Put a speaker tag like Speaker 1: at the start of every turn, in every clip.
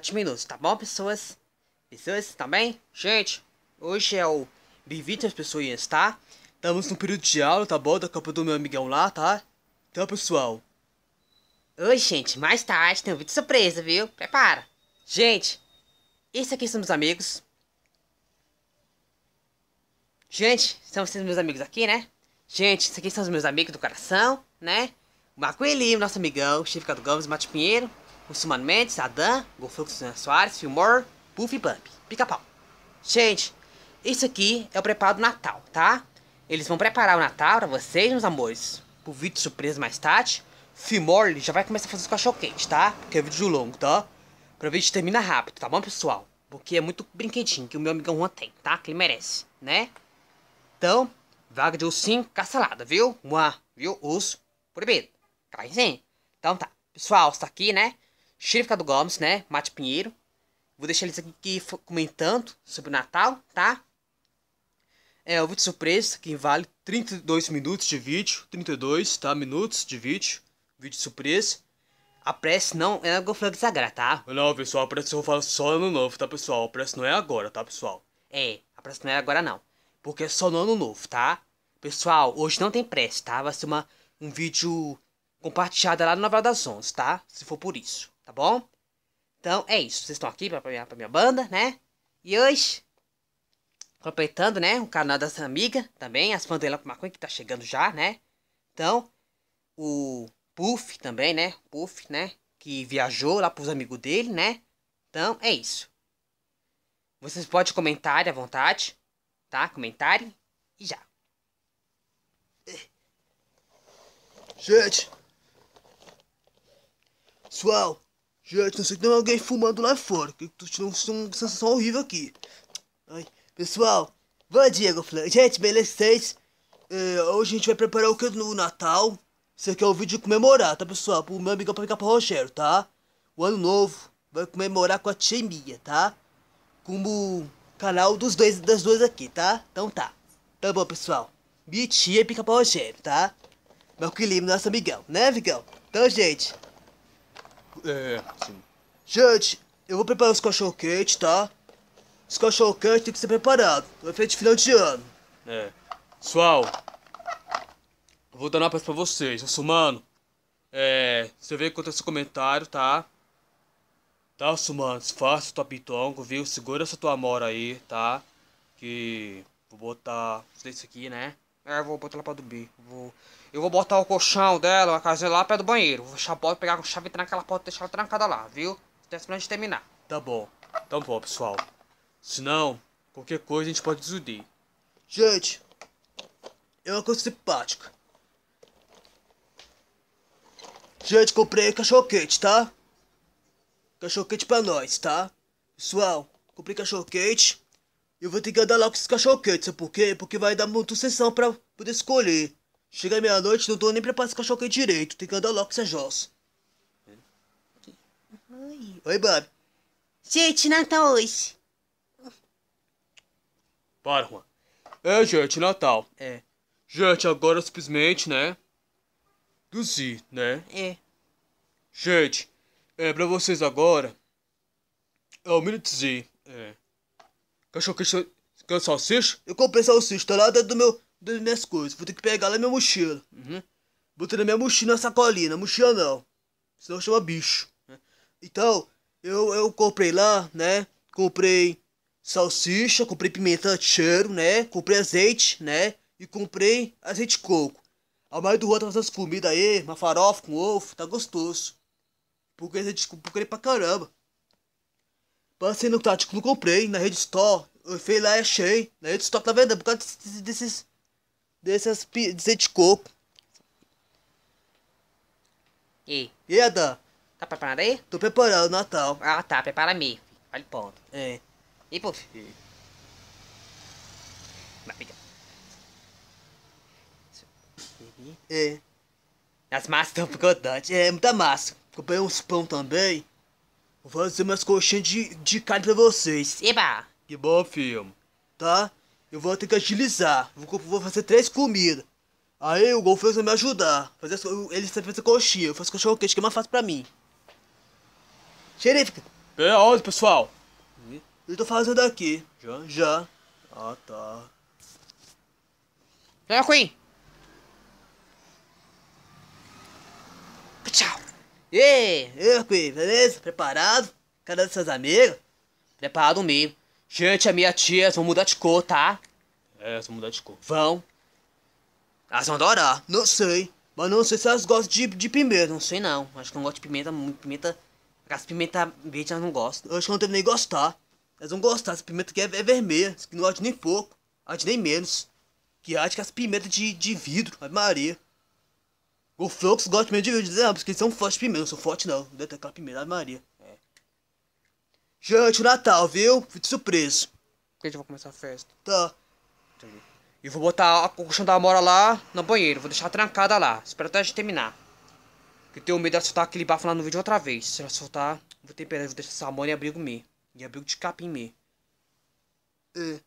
Speaker 1: 7 minutos, tá bom, pessoas? Pessoas, tá bem? Gente, hoje é o bem-vindo às pessoas, tá? Estamos no período de aula, tá bom? Da capa do meu amigão lá, tá? Então, pessoal. Oi, gente, mais tarde tem um vídeo surpresa, viu? Prepara. Gente, esse aqui são meus amigos. Gente, são vocês meus amigos aqui, né? Gente, esses aqui são os meus amigos do coração, né? O Marco Eli, nosso amigão, Chifre do Gomes, Mate Pinheiro, Gusman Mendes, Adam, Golfluxo Soares, Fillmore, Puff e Bump. Pica-pau. Gente, isso aqui é o preparo do Natal, tá? Eles vão preparar o Natal pra vocês, meus amores. Pro vídeo surpresa mais tarde. Fillmore já vai começar a fazer os cachorro quente, tá? Porque é vídeo longo, tá? Pra ver se termina rápido, tá bom, pessoal? Porque é muito brinquedinho que o meu amigão Juan tem, tá? Que ele merece, né? Então, vaga de ursinho, caçalada, viu? Mua, viu? Urso, proibido. Caizinho. Então tá. Pessoal, está aqui, né? Xerife do Gomes, né? Mate Pinheiro. Vou deixar eles aqui comentando sobre o Natal, tá? É, o vídeo surpresa, que vale 32 minutos de vídeo, 32, tá? Minutos de vídeo, vídeo surpresa. A prece não é a flor sagrada, tá? Não, pessoal, a prece eu falar só ano novo, tá, pessoal? A prece não é agora, tá, pessoal? É, a prece não é agora, não. Porque é só no ano novo, tá? Pessoal, hoje não tem prece, tá? Vai ser uma, um vídeo compartilhado lá no Novela das Onze, tá? Se for por isso tá bom? Então é isso, vocês estão aqui pra, pra, minha, pra minha banda, né? E hoje, aproveitando, né, o canal das amigas também, as fãs do Maconha que tá chegando já, né? Então, o Puff também, né? Puff, né? Que viajou lá pros amigos dele, né? Então é isso. Vocês podem comentar à vontade, tá? Comentarem e já.
Speaker 2: Gente, pessoal, Gente, não sei que tem alguém fumando lá fora. Que tô tirando uma sensação horrível aqui. Ai, pessoal, bom dia, Goflan. Gente, beleza vocês? É, hoje a gente vai preparar o que no Natal. Isso aqui é o vídeo de comemorar, tá, pessoal? Pro meu amigão pra ficar pro Rogério, tá? O ano novo vai comemorar com a tia minha, tá? Como canal dos dois, das duas aqui, tá? Então tá. Tá bom, pessoal. Minha tia pica pra Rogério, tá? Meu querido, nosso amigão, né, amigão? Então, gente...
Speaker 1: É, sim.
Speaker 2: Gente, eu vou preparar os cachorro quente, tá? Os cachorro quente tem que ser preparado. Vai feito de final de ano.
Speaker 1: É. Pessoal, vou dar uma peça pra vocês. Eu tá sou mano. É. Você vê quanto é seu comentário, tá? Tá, Sumano, faça tua pitongo, viu? Segura essa tua mora aí, tá? Que. Vou botar. Isso aqui, né? É, eu vou botar lá pra do B. Vou... Eu vou botar o colchão dela, a casinha lá perto do banheiro. Vou fechar a porta, pegar a chave e trancar ela porta, deixar ela trancada lá, viu? Até pra gente terminar. Tá bom. Tá bom, pessoal. Se não, qualquer coisa a gente pode desudir. Gente, é uma coisa simpática.
Speaker 2: Gente, comprei cachorro quente, tá? Cachorro quente pra nós, tá? Pessoal, comprei cachorro quente. Eu vou ter que andar lá com esses cachorro quente, sabe por quê? Porque vai dar muito sessão pra poder escolher. Chega meia-noite, não tô nem preparado esse cachorro quente direito. Tem que andar lá com esse jossa. Oi. Oi, Bob. Gente, Natal hoje.
Speaker 1: Para, Juan. É, gente, Natal. É. Gente, agora simplesmente, né? Z, né? É. Gente, é pra vocês agora. É o Minute Z. É. Cachorro quente quer é salsicha?
Speaker 2: Eu comprei salsicha, tá lá dentro do meu, das minhas coisas. Vou ter que pegar lá na minha mochila. Uhum. Botei na minha mochila, na sacolinha. mochila não. Senão chama bicho. É. Então, eu, eu comprei lá, né? Comprei salsicha, comprei pimenta cheiro, né? Comprei azeite, né? E comprei azeite de coco. A mãe do Juan tá fazendo as comidas aí, uma farofa com ovo, tá gostoso. Porque ele, porque ele pra caramba. Passei no Tático, não comprei, na Rede Store. Eu fui lá e achei. Na Rede Store tá vendo? É por causa desses. desses. desse de coco.
Speaker 1: E? E Adam? Tá preparado aí? Tô preparando o Natal. Ah tá, prepara me. Olha o ponto. É. E puf. E. É.
Speaker 2: As massas estão picotantes. É, muita massa. Comprei uns pão também. Vou fazer umas coxinhas de, de carne pra vocês. Eba! Que bom, filho. Tá? Eu vou ter que agilizar. Vou, vou fazer três comidas. Aí o Golfinho vai me ajudar. Fazer, ele sabe fazer coxinha. Eu faço cachorro quente, que é mais fácil pra mim. Xerife! É onde, pessoal? Eu tô fazendo aqui. Já, já. Ah, tá. Vem, Queen! Ei, aí, beleza? Preparado? Cadê seus amigos? Preparado mesmo. Gente, a minha tia, vão mudar de cor, tá?
Speaker 1: É, vão mudar de cor.
Speaker 2: Vão. Elas vão adorar. Não sei. Mas não sei se elas gostam de, de pimenta. Não sei não. Acho que não gosto de pimenta muito. Pimenta. As pimenta verde elas não gostam. Acho que não deve nem gostar. Elas vão gostar. As pimenta que é, é vermelha. Que não gosta nem pouco. Acho nem menos. Que acho que as pimentas de, de vidro. Maria. O Flux gosta mesmo de dizer, ah, porque eles são é fortes primeiro, eu sou forte não. Deve ter aquela primeira Maria. É. Gente, o Natal, viu? Fui surpreso.
Speaker 1: Porque a gente vai começar a festa. Tá. Entendi. E vou botar a colchão da Amora lá no banheiro. Vou deixar trancada lá. Espero até a gente terminar. Porque eu tenho medo de soltar aquele bafo lá no vídeo outra vez. Se ela soltar, vou ter pena. Vou deixar essa Amora em abrigo me. E abrigo de capim me. É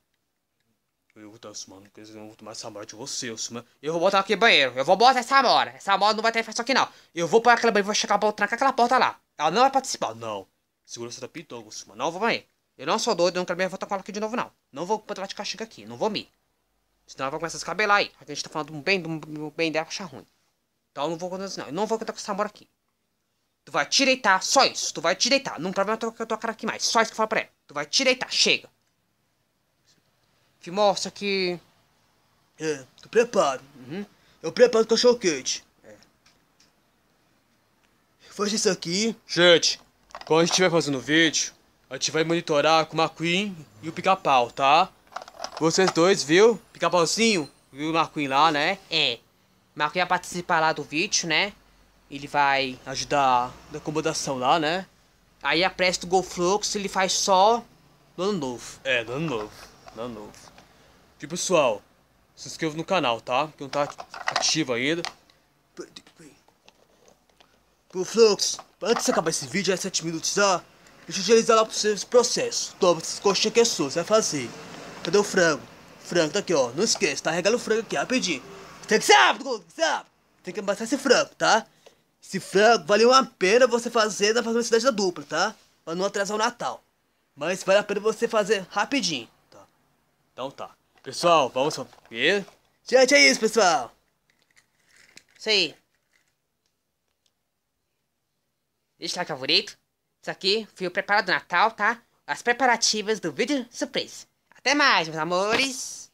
Speaker 1: eu mano, não tomar essa mora de você, Samara. Eu vou botar aqui banheiro. Eu vou botar essa mora. Essa mora não vai ter efeito aqui, não. Eu vou para aquela banheiro, vou chegar, vou trancar aquela porta lá. Ela não vai participar. Não. Segurança da Pitogo, Samara. Não, vou banheiro. Eu não sou doido, eu não quero me voltar com ela aqui de novo, não. Não vou botar de castigo aqui. Não vou me. Senão ela vai começar a se cabelar aí. A gente tá falando bem, bem dela, achar ruim. Então eu não vou contar isso, não. Eu não vou contar com essa mora aqui. Tu vai te deitar, só isso. Tu vai te deitar. Não problema é com a tua cara aqui mais. Só isso que eu falo pra ela. Tu vai te deitar, chega que mostra que. É, tu prepara Uhum. Eu preparo o cachorro quente. É. Faz isso aqui. Gente, quando a gente estiver fazendo o vídeo, a gente vai monitorar com o McQueen e o pica-pau, tá? Vocês dois, viu? Pica-pauzinho, viu o McQueen lá, né? É. O McQueen vai participar lá do vídeo, né? Ele vai ajudar na acomodação lá, né? Aí a presta do Golflux ele faz só no ano novo. É, no ano novo. No ano novo. E pessoal, se inscreva no canal, tá? Que não tá ativo ainda. Pro Flux, antes de acabar esse vídeo, é 7 minutos, ó. Tá?
Speaker 2: Deixa eu realizar lá para vocês o processo. Toma essas coxinhas que é sua, você vai fazer. Cadê o frango? Frango tá aqui, ó. Não esquece, tá? Regala o frango aqui, rapidinho. Tem que sabe, rápido. Tem que amassar esse frango, tá? Esse frango vale uma pena você fazer na velocidade da dupla, tá? Pra não atrasar o Natal. Mas vale a pena você fazer rapidinho, tá?
Speaker 1: Então tá. Pessoal, vamos ver. Gente, é isso, pessoal. Isso aí. Deixa like favorito. Isso aqui foi o preparo do Natal, tá? As preparativas do vídeo surpresa. Até mais, meus amores.